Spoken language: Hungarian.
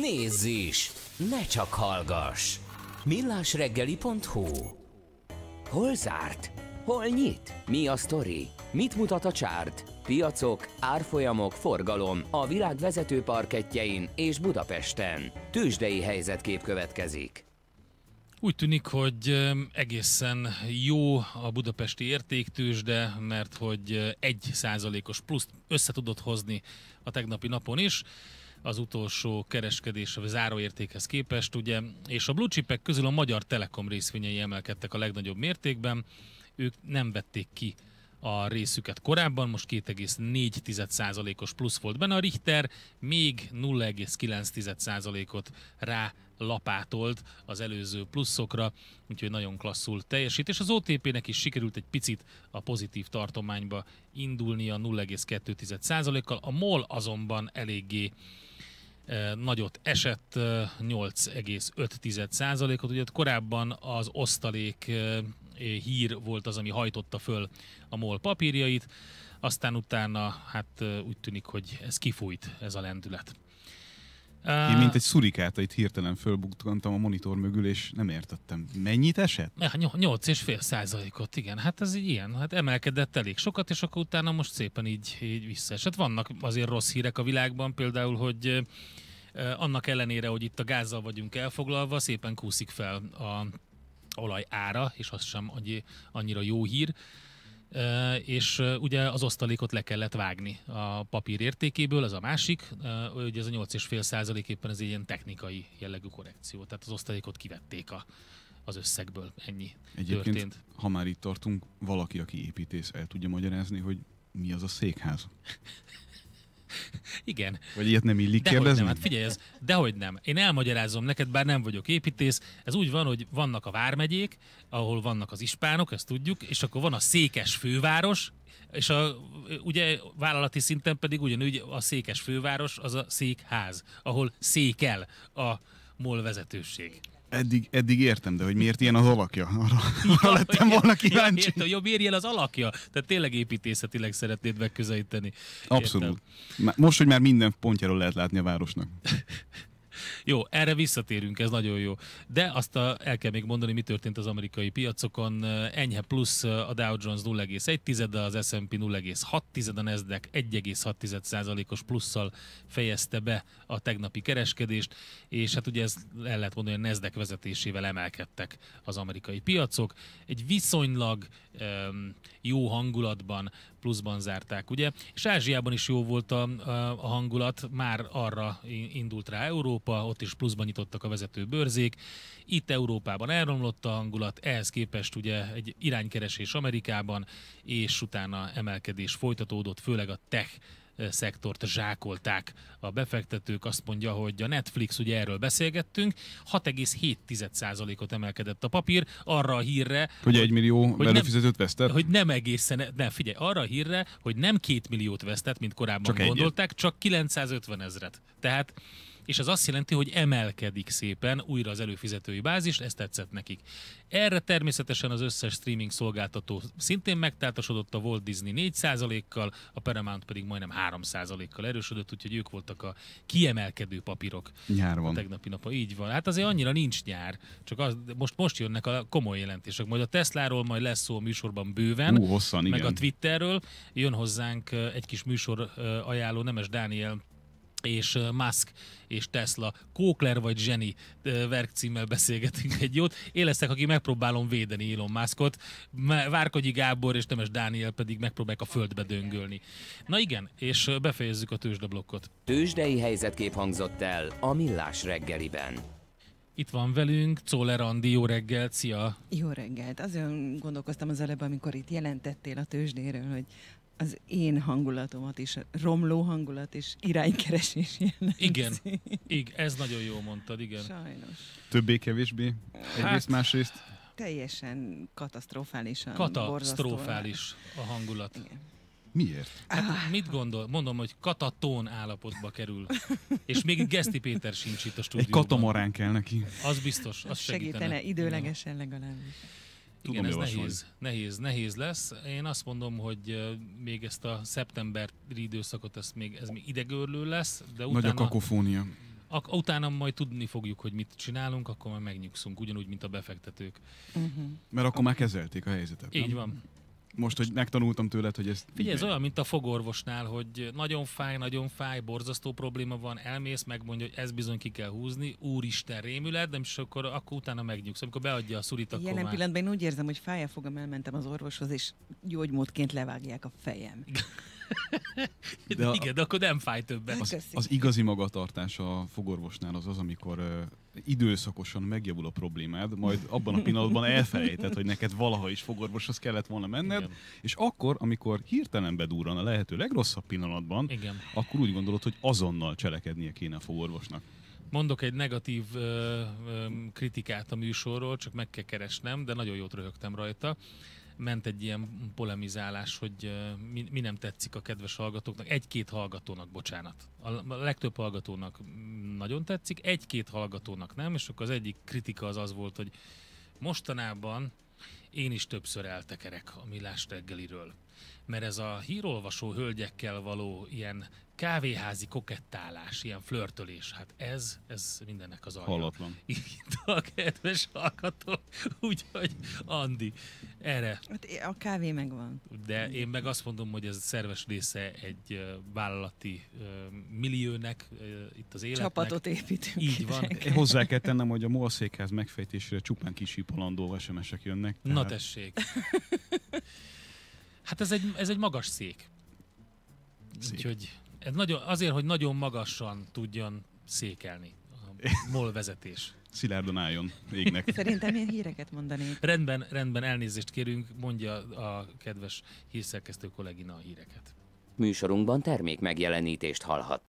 Nézz is! Ne csak hallgass! millásreggeli.hu Hol zárt? Hol nyit? Mi a sztori? Mit mutat a csárt? Piacok, árfolyamok, forgalom a világ vezető parketjein és Budapesten. Tűzsdei helyzetkép következik. Úgy tűnik, hogy egészen jó a budapesti de mert hogy egy százalékos pluszt össze tudott hozni a tegnapi napon is az utolsó kereskedés a záróértékhez képest, ugye, és a blue chipek közül a Magyar Telekom részvényei emelkedtek a legnagyobb mértékben, ők nem vették ki a részüket korábban, most 2,4%-os plusz volt benne, a Richter még 0,9%-ot rá lapátolt az előző pluszokra, úgyhogy nagyon klasszul teljesít, és az OTP-nek is sikerült egy picit a pozitív tartományba indulnia 0,2%-kal, a MOL azonban eléggé nagyot esett, 8,5%-ot. Ugye korábban az osztalék hír volt az, ami hajtotta föl a MOL papírjait, aztán utána hát úgy tűnik, hogy ez kifújt ez a lendület. Én mint egy szurikát itt hirtelen fölbukkantam a monitor mögül, és nem értettem. Mennyit esett? és fél százalékot, igen. Hát ez így ilyen. Hát emelkedett elég sokat, és akkor utána most szépen így, így visszaesett. Vannak azért rossz hírek a világban, például, hogy annak ellenére, hogy itt a gázzal vagyunk elfoglalva, szépen kúszik fel a olaj ára, és az sem annyira jó hír és ugye az osztalékot le kellett vágni a papír értékéből, az a másik, ugye ez a 8,5 százalék éppen ez egy ilyen technikai jellegű korrekció, tehát az osztalékot kivették a, az összegből, ennyi Egyébként, történt. ha már itt tartunk, valaki, aki építész, el tudja magyarázni, hogy mi az a székház? Igen. Vagy ilyet nem illik dehogy kérdezni? Nem, hát figyelj, ez, dehogy nem. Én elmagyarázom neked, bár nem vagyok építész. Ez úgy van, hogy vannak a vármegyék, ahol vannak az ispánok, ezt tudjuk, és akkor van a székes főváros, és a, ugye vállalati szinten pedig ugyanúgy a székes főváros az a székház, ahol székel a MOL vezetőség. Eddig, eddig értem, de hogy miért ilyen az alakja? Arra, ja, lettem volna kíváncsi. értem, jobb érjél az alakja. Tehát tényleg építészetileg szeretnéd megközelíteni. Értem. Abszolút. Most, hogy már minden pontjáról lehet látni a városnak. Jó, erre visszatérünk, ez nagyon jó. De azt a, el kell még mondani, mi történt az amerikai piacokon. Enyhe plusz a Dow Jones 0,1, az S&P 0,6, a Nasdaq 1,6%-os plusszal fejezte be a tegnapi kereskedést, és hát ugye ez el lehet mondani, hogy a Nasdaq vezetésével emelkedtek az amerikai piacok. Egy viszonylag um, jó hangulatban pluszban zárták, ugye? És Ázsiában is jó volt a, a hangulat, már arra indult rá Európa, Európa, ott is pluszban nyitottak a vezető bőrzék. Itt Európában elromlott a hangulat, ehhez képest ugye egy iránykeresés Amerikában, és utána emelkedés folytatódott, főleg a tech eh, szektort zsákolták a befektetők. Azt mondja, hogy a Netflix, ugye erről beszélgettünk, 6,7%-ot emelkedett a papír, arra a hírre... Hogy egy millió hogy előfizetőt vesztett? Hogy nem egészen, nem figyelj, arra a hírre, hogy nem két milliót vesztett, mint korábban csak gondolták, egyet. csak 950 ezret. Tehát és ez azt jelenti, hogy emelkedik szépen újra az előfizetői bázis, ez tetszett nekik. Erre természetesen az összes streaming szolgáltató szintén megtátosodott, a Walt Disney 4%-kal, a Paramount pedig majdnem 3%-kal erősödött, úgyhogy ők voltak a kiemelkedő papírok. Nyár van. A tegnapi nap, így van. Hát azért annyira nincs nyár, csak az, most, most jönnek a komoly jelentések. Majd a Tesláról majd lesz szó a műsorban bőven, Ú, hosszan, meg igen. a Twitterről. Jön hozzánk egy kis műsor ajánló, Nemes Dániel és Musk és Tesla, Kókler vagy Zseni verkcímmel beszélgetünk egy jót. Én leszek, aki megpróbálom védeni Elon Muskot, Várkonyi Gábor és Temes Dániel pedig megpróbálják a földbe döngölni. Na igen, és befejezzük a tőzsdeblokkot. Tőzsdei helyzetkép hangzott el a Millás reggeliben. Itt van velünk Czóler Andi, jó reggelt, szia! Jó reggelt! Azért gondolkoztam az előbb, amikor itt jelentettél a tőzsdéről, hogy az én hangulatomat is, romló hangulat és iránykeresés jellemzi. Igen, igen, ez nagyon jól mondtad, igen. Sajnos. Többé-kevésbé? Hát, Egyrészt, hát, másrészt? Teljesen katasztrofálisan Katasztrofális a hangulat. Igen. Miért? Hát ah. mit gondol? Mondom, hogy katatón állapotba kerül. És még Geszti Péter sincs itt a stúdióban. Egy katamarán kell neki. Az biztos, az segítene. Segítene, időlegesen legalábbis. Tudom Igen, ez nehéz, nehéz, nehéz lesz. Én azt mondom, hogy még ezt a szeptemberi időszakot, ez még, ez még idegőrlő lesz, de utána... Nagy a kakofónia. A, utána majd tudni fogjuk, hogy mit csinálunk, akkor már megnyugszunk, ugyanúgy, mint a befektetők. Uh-huh. Mert akkor már kezelték a helyzetet. Így nem? van most, hogy megtanultam tőled, hogy ezt... Figyelj, ez olyan, mint a fogorvosnál, hogy nagyon fáj, nagyon fáj, borzasztó probléma van, elmész, megmondja, hogy ez bizony ki kell húzni, úristen rémület, de és akkor, akkor utána megnyugsz, amikor beadja a szurit, akkor Jelen már... pillanatban én úgy érzem, hogy fáj a fogam, elmentem az orvoshoz, és gyógymódként levágják a fejem. De, a, igen, de akkor nem fáj többet. Az, az igazi magatartás a fogorvosnál az az, amikor ö, időszakosan megjavul a problémád, majd abban a pillanatban elfelejted, hogy neked valaha is fogorvoshoz kellett volna menned, igen. és akkor, amikor hirtelen bedúran a lehető legrosszabb pillanatban, igen. akkor úgy gondolod, hogy azonnal cselekednie kéne a fogorvosnak. Mondok egy negatív ö, ö, kritikát a műsorról, csak meg kell keresnem, de nagyon jót röhögtem rajta ment egy ilyen polemizálás, hogy mi, mi nem tetszik a kedves hallgatóknak. Egy-két hallgatónak, bocsánat. A legtöbb hallgatónak nagyon tetszik, egy-két hallgatónak nem, és akkor az egyik kritika az az volt, hogy mostanában én is többször eltekerek a Milás reggeliről. Mert ez a hírolvasó hölgyekkel való ilyen kávéházi kokettálás, ilyen flörtölés, hát ez, ez mindennek az alja. Halatlan. Itt a kedves hallgató, úgyhogy Andi, erre. Hát a kávé megvan. De én meg azt mondom, hogy ez szerves része egy vállalati milliónek, itt az életnek. Csapatot építünk. Így van. Én hozzá kell tennem, hogy a molszékház megfejtésére csupán kisipolandó SMS-ek jönnek. Tehát... Na tessék. Hát ez egy, ez egy magas szék. Szék. Úgyhogy ez nagyon, azért, hogy nagyon magasan tudjon székelni a MOL vezetés. Szilárdon álljon égnek. Szerintem én híreket mondani. Rendben, rendben, elnézést kérünk, mondja a kedves hírszerkesztő kollégina a híreket. Műsorunkban termék megjelenítést hallhat.